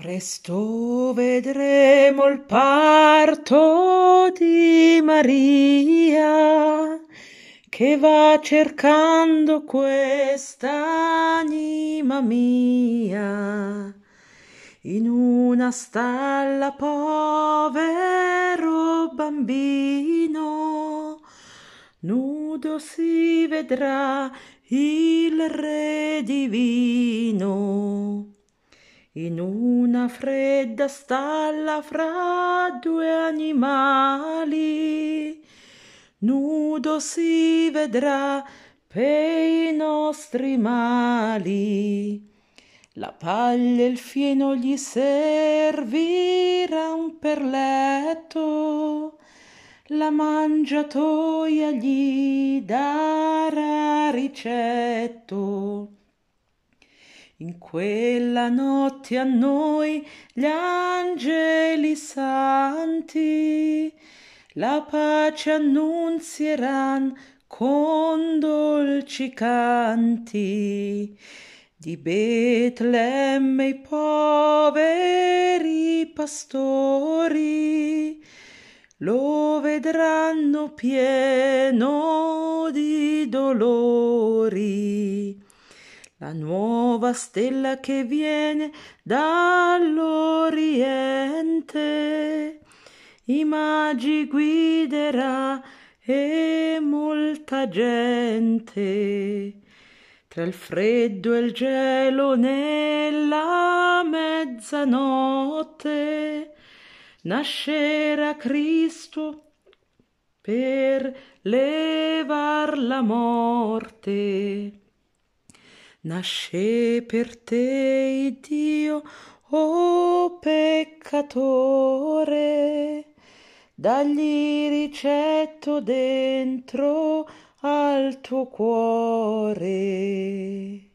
Presto vedremo il parto di Maria che va cercando quest'anima mia. In una stalla povero bambino, nudo si vedrà il Re divino in una fredda stalla fra due animali. Nudo si vedrà per i nostri mali. La paglia e il fieno gli serviran per letto, la mangiatoia gli darà ricetto in quella notte a noi gli angeli santi la pace annunzieran con dolci canti. Di Betlemme i poveri pastori lo vedranno pieno di dolori la nuova stella che viene dall'Oriente. I magi guiderà e molta gente tra il freddo e il gelo nella mezzanotte nascerà Cristo per levar la morte nasce per te Dio, o oh peccatore, dagli ricetto dentro al tuo cuore.